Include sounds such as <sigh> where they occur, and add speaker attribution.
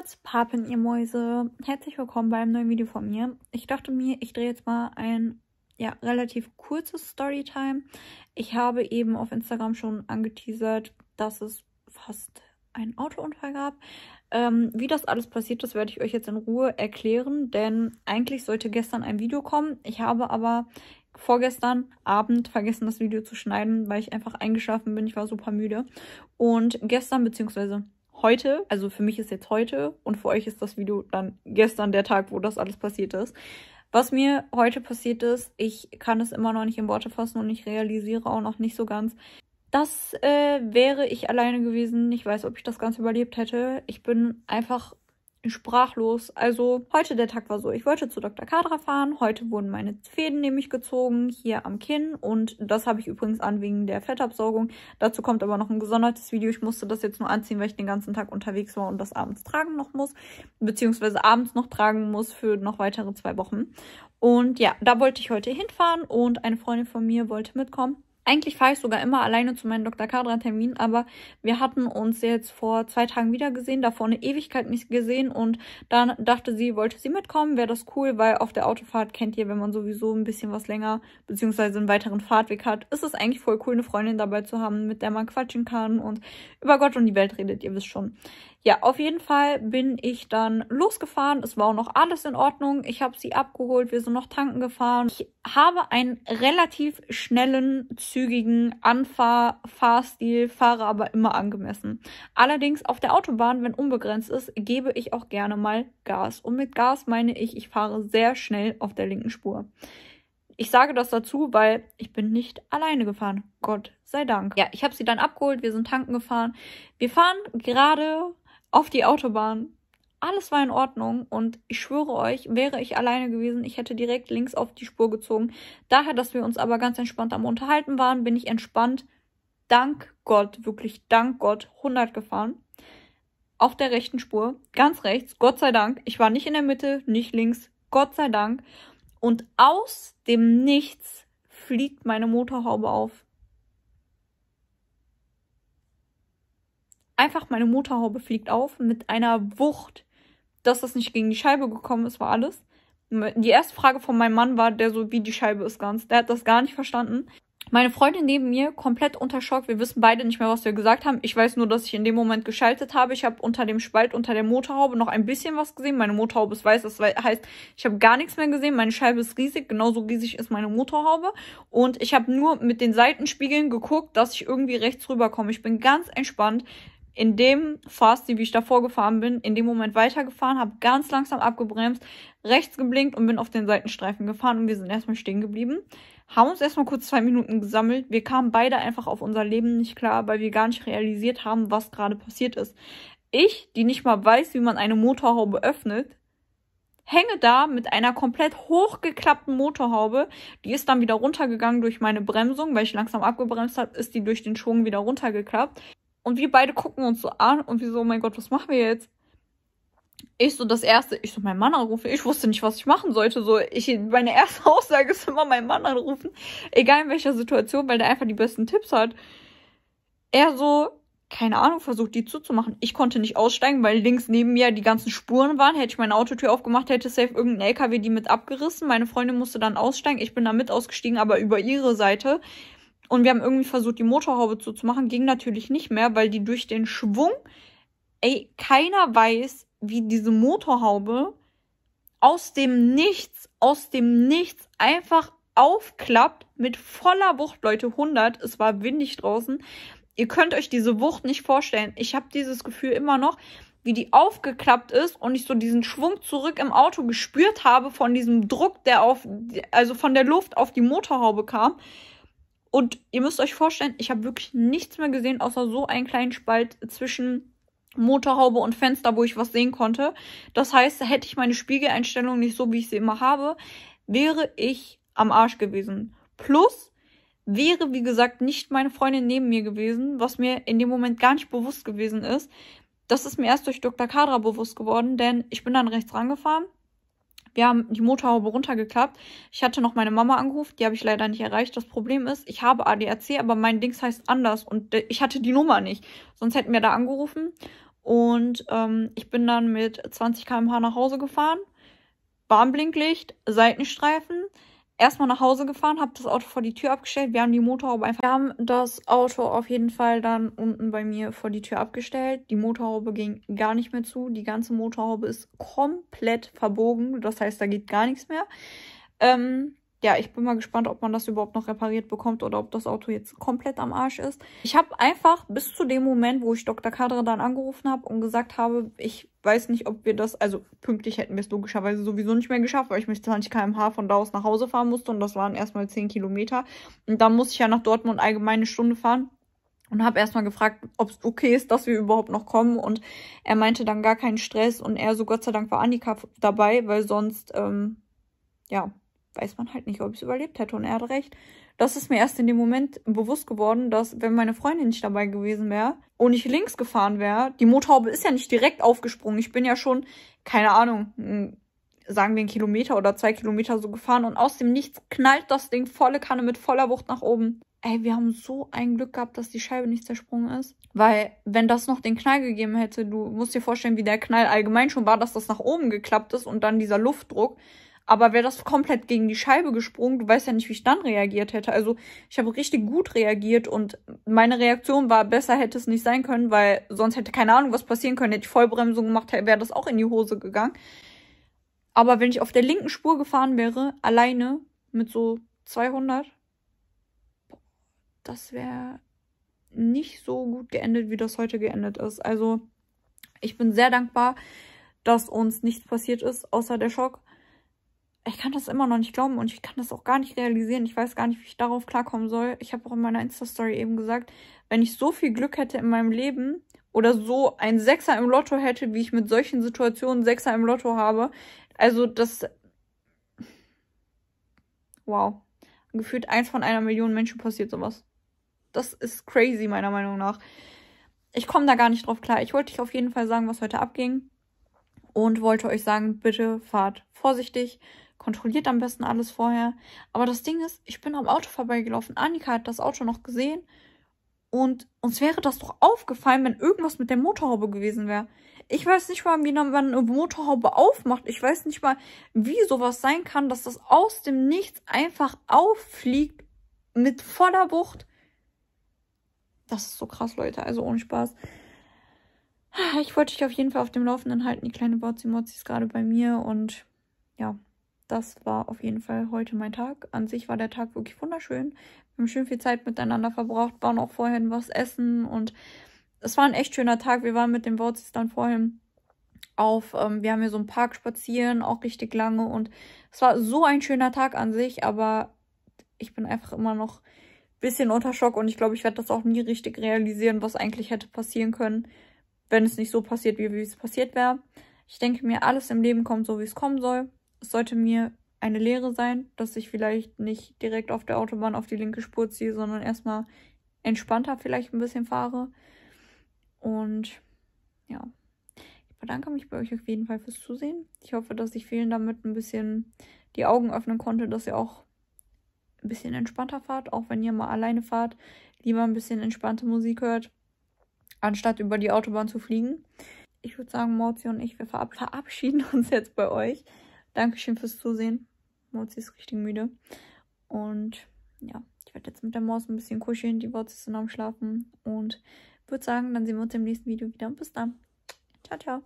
Speaker 1: What's poppin', ihr Mäuse? Herzlich willkommen bei einem neuen Video von mir. Ich dachte mir, ich drehe jetzt mal ein ja, relativ kurzes Storytime. Ich habe eben auf Instagram schon angeteasert, dass es fast einen Autounfall gab. Ähm, wie das alles passiert ist, werde ich euch jetzt in Ruhe erklären, denn eigentlich sollte gestern ein Video kommen. Ich habe aber vorgestern Abend vergessen, das Video zu schneiden, weil ich einfach eingeschlafen bin. Ich war super müde. Und gestern, beziehungsweise heute, also für mich ist jetzt heute und für euch ist das Video dann gestern der Tag, wo das alles passiert ist. Was mir heute passiert ist, ich kann es immer noch nicht in Worte fassen und ich realisiere auch noch nicht so ganz. Das äh, wäre ich alleine gewesen. Ich weiß, ob ich das Ganze überlebt hätte. Ich bin einfach sprachlos. Also heute der Tag war so, ich wollte zu Dr. Kadra fahren, heute wurden meine Fäden nämlich gezogen, hier am Kinn und das habe ich übrigens an wegen der Fettabsorgung. Dazu kommt aber noch ein gesondertes Video. Ich musste das jetzt nur anziehen, weil ich den ganzen Tag unterwegs war und das abends tragen noch muss, beziehungsweise abends noch tragen muss für noch weitere zwei Wochen. Und ja, da wollte ich heute hinfahren und eine Freundin von mir wollte mitkommen. Eigentlich fahre ich sogar immer alleine zu meinem Dr. kadra Termin, aber wir hatten uns jetzt vor zwei Tagen wieder gesehen, davor eine Ewigkeit nicht gesehen und dann dachte sie, wollte sie mitkommen, wäre das cool, weil auf der Autofahrt kennt ihr, wenn man sowieso ein bisschen was länger bzw. einen weiteren Fahrtweg hat, ist es eigentlich voll cool, eine Freundin dabei zu haben, mit der man quatschen kann und über Gott und die Welt redet, ihr wisst schon. Ja, auf jeden Fall bin ich dann losgefahren. Es war auch noch alles in Ordnung. Ich habe sie abgeholt. Wir sind noch tanken gefahren. Ich habe einen relativ schnellen Zug zügigen Anfahrstil fahre aber immer angemessen. Allerdings auf der Autobahn, wenn unbegrenzt ist, gebe ich auch gerne mal Gas. Und mit Gas meine ich, ich fahre sehr schnell auf der linken Spur. Ich sage das dazu, weil ich bin nicht alleine gefahren. Gott sei Dank. Ja, ich habe sie dann abgeholt, wir sind tanken gefahren. Wir fahren gerade auf die Autobahn alles war in Ordnung und ich schwöre euch, wäre ich alleine gewesen, ich hätte direkt links auf die Spur gezogen. Daher, dass wir uns aber ganz entspannt am Unterhalten waren, bin ich entspannt, dank Gott, wirklich dank Gott, 100 gefahren. Auf der rechten Spur, ganz rechts, Gott sei Dank. Ich war nicht in der Mitte, nicht links, Gott sei Dank. Und aus dem Nichts fliegt meine Motorhaube auf. Einfach meine Motorhaube fliegt auf mit einer Wucht, dass das nicht gegen die Scheibe gekommen ist, war alles. Die erste Frage von meinem Mann war, der so, wie die Scheibe ist ganz. Der hat das gar nicht verstanden. Meine Freundin neben mir, komplett unter Schock. Wir wissen beide nicht mehr, was wir gesagt haben. Ich weiß nur, dass ich in dem Moment geschaltet habe. Ich habe unter dem Spalt, unter der Motorhaube noch ein bisschen was gesehen. Meine Motorhaube ist weiß, das heißt, ich habe gar nichts mehr gesehen. Meine Scheibe ist riesig, genauso riesig ist meine Motorhaube. Und ich habe nur mit den Seitenspiegeln geguckt, dass ich irgendwie rechts rüberkomme. Ich bin ganz entspannt in dem Fasti, wie ich davor gefahren bin, in dem Moment weitergefahren, habe ganz langsam abgebremst, rechts geblinkt und bin auf den Seitenstreifen gefahren und wir sind erstmal stehen geblieben. Haben uns erstmal kurz zwei Minuten gesammelt. Wir kamen beide einfach auf unser Leben nicht klar, weil wir gar nicht realisiert haben, was gerade passiert ist. Ich, die nicht mal weiß, wie man eine Motorhaube öffnet, hänge da mit einer komplett hochgeklappten Motorhaube. Die ist dann wieder runtergegangen durch meine Bremsung, weil ich langsam abgebremst habe, ist die durch den Schwung wieder runtergeklappt. Und wir beide gucken uns so an und wir so, oh mein Gott, was machen wir jetzt? Ich so das erste, ich so meinen Mann anrufen. Ich wusste nicht, was ich machen sollte. So, ich, meine erste <laughs> Aussage ist immer meinen Mann anrufen. Egal in welcher Situation, weil der einfach die besten Tipps hat. Er so, keine Ahnung, versucht die zuzumachen. Ich konnte nicht aussteigen, weil links neben mir die ganzen Spuren waren. Hätte ich meine Autotür aufgemacht, hätte safe irgendein LKW die mit abgerissen. Meine Freundin musste dann aussteigen. Ich bin da mit ausgestiegen, aber über ihre Seite. Und wir haben irgendwie versucht, die Motorhaube zuzumachen. Ging natürlich nicht mehr, weil die durch den Schwung, ey, keiner weiß, wie diese Motorhaube aus dem Nichts, aus dem Nichts einfach aufklappt mit voller Wucht, Leute, 100. Es war windig draußen. Ihr könnt euch diese Wucht nicht vorstellen. Ich habe dieses Gefühl immer noch, wie die aufgeklappt ist und ich so diesen Schwung zurück im Auto gespürt habe von diesem Druck, der auf, also von der Luft auf die Motorhaube kam. Und ihr müsst euch vorstellen, ich habe wirklich nichts mehr gesehen, außer so einen kleinen Spalt zwischen Motorhaube und Fenster, wo ich was sehen konnte. Das heißt, hätte ich meine Spiegeleinstellung nicht so, wie ich sie immer habe, wäre ich am Arsch gewesen. Plus wäre, wie gesagt, nicht meine Freundin neben mir gewesen, was mir in dem Moment gar nicht bewusst gewesen ist. Das ist mir erst durch Dr. Kadra bewusst geworden, denn ich bin dann rechts rangefahren, wir haben die Motorhaube runtergeklappt. Ich hatte noch meine Mama angerufen, die habe ich leider nicht erreicht. Das Problem ist, ich habe ADAC, aber mein Dings heißt anders und ich hatte die Nummer nicht. Sonst hätten wir da angerufen. Und ähm, ich bin dann mit 20 km/h nach Hause gefahren. Warnblinklicht, Seitenstreifen erstmal nach Hause gefahren, habe das Auto vor die Tür abgestellt. Wir haben die Motorhaube einfach. Wir haben das Auto auf jeden Fall dann unten bei mir vor die Tür abgestellt. Die Motorhaube ging gar nicht mehr zu. Die ganze Motorhaube ist komplett verbogen. Das heißt, da geht gar nichts mehr. Ähm, ja, ich bin mal gespannt, ob man das überhaupt noch repariert bekommt oder ob das Auto jetzt komplett am Arsch ist. Ich habe einfach bis zu dem Moment, wo ich Dr. Kadre dann angerufen habe und gesagt habe, ich weiß nicht, ob wir das, also pünktlich hätten wir es logischerweise sowieso nicht mehr geschafft, weil ich mit 20 km/h von da aus nach Hause fahren musste und das waren erstmal 10 Kilometer. Und dann musste ich ja nach Dortmund allgemeine Stunde fahren und habe erstmal gefragt, ob es okay ist, dass wir überhaupt noch kommen. Und er meinte dann gar keinen Stress und er so Gott sei Dank war Annika dabei, weil sonst, ähm, ja, weiß man halt nicht, ob ich es überlebt hätte. Und er hat recht. Das ist mir erst in dem Moment bewusst geworden, dass wenn meine Freundin nicht dabei gewesen wäre und ich links gefahren wäre, die Motorhaube ist ja nicht direkt aufgesprungen. Ich bin ja schon, keine Ahnung, hm, sagen wir einen Kilometer oder zwei Kilometer so gefahren und aus dem Nichts knallt das Ding volle Kanne mit voller Wucht nach oben. Ey, wir haben so ein Glück gehabt, dass die Scheibe nicht zersprungen ist. Weil, wenn das noch den Knall gegeben hätte, du musst dir vorstellen, wie der Knall allgemein schon war, dass das nach oben geklappt ist und dann dieser Luftdruck, aber wäre das komplett gegen die Scheibe gesprungen, du weißt ja nicht, wie ich dann reagiert hätte. Also ich habe richtig gut reagiert und meine Reaktion war, besser hätte es nicht sein können, weil sonst hätte keine Ahnung, was passieren können. Hätte ich Vollbremsung gemacht, wäre das auch in die Hose gegangen. Aber wenn ich auf der linken Spur gefahren wäre, alleine mit so 200, das wäre nicht so gut geendet, wie das heute geendet ist. Also ich bin sehr dankbar, dass uns nichts passiert ist, außer der Schock ich kann das immer noch nicht glauben und ich kann das auch gar nicht realisieren. Ich weiß gar nicht, wie ich darauf klarkommen soll. Ich habe auch in meiner Insta-Story eben gesagt, wenn ich so viel Glück hätte in meinem Leben oder so ein Sechser im Lotto hätte, wie ich mit solchen Situationen Sechser im Lotto habe, also das... Wow. Gefühlt eins von einer Million Menschen passiert sowas. Das ist crazy, meiner Meinung nach. Ich komme da gar nicht drauf klar. Ich wollte euch auf jeden Fall sagen, was heute abging. Und wollte euch sagen, bitte fahrt vorsichtig Kontrolliert am besten alles vorher. Aber das Ding ist, ich bin am Auto vorbeigelaufen. Annika hat das Auto noch gesehen. Und uns wäre das doch aufgefallen, wenn irgendwas mit der Motorhaube gewesen wäre. Ich weiß nicht mal, wie man eine Motorhaube aufmacht. Ich weiß nicht mal, wie sowas sein kann, dass das aus dem Nichts einfach auffliegt mit voller Wucht. Das ist so krass, Leute. Also ohne Spaß. Ich wollte dich auf jeden Fall auf dem Laufenden halten. Die kleine Botzi-Motzi ist gerade bei mir und ja das war auf jeden Fall heute mein Tag. An sich war der Tag wirklich wunderschön. Wir haben schön viel Zeit miteinander verbracht, waren auch vorhin was essen und es war ein echt schöner Tag. Wir waren mit den Wurzeln dann vorhin auf. Ähm, wir haben hier so einen Park spazieren, auch richtig lange und es war so ein schöner Tag an sich, aber ich bin einfach immer noch ein bisschen unter Schock und ich glaube, ich werde das auch nie richtig realisieren, was eigentlich hätte passieren können, wenn es nicht so passiert, wie, wie es passiert wäre. Ich denke mir, alles im Leben kommt so, wie es kommen soll es sollte mir eine Lehre sein, dass ich vielleicht nicht direkt auf der Autobahn auf die linke Spur ziehe, sondern erstmal entspannter vielleicht ein bisschen fahre. Und ja, ich bedanke mich bei euch auf jeden Fall fürs Zusehen. Ich hoffe, dass ich vielen damit ein bisschen die Augen öffnen konnte, dass ihr auch ein bisschen entspannter fahrt, auch wenn ihr mal alleine fahrt, lieber ein bisschen entspannte Musik hört, anstatt über die Autobahn zu fliegen. Ich würde sagen, Mauzi und ich, wir verabschieden uns jetzt bei euch. Dankeschön fürs Zusehen. Mozi ist richtig müde. Und ja, ich werde jetzt mit der Maus ein bisschen kuscheln. Die Mozi ist dann am Schlafen. Und würde sagen, dann sehen wir uns im nächsten Video wieder. Bis dann. Ciao, ciao.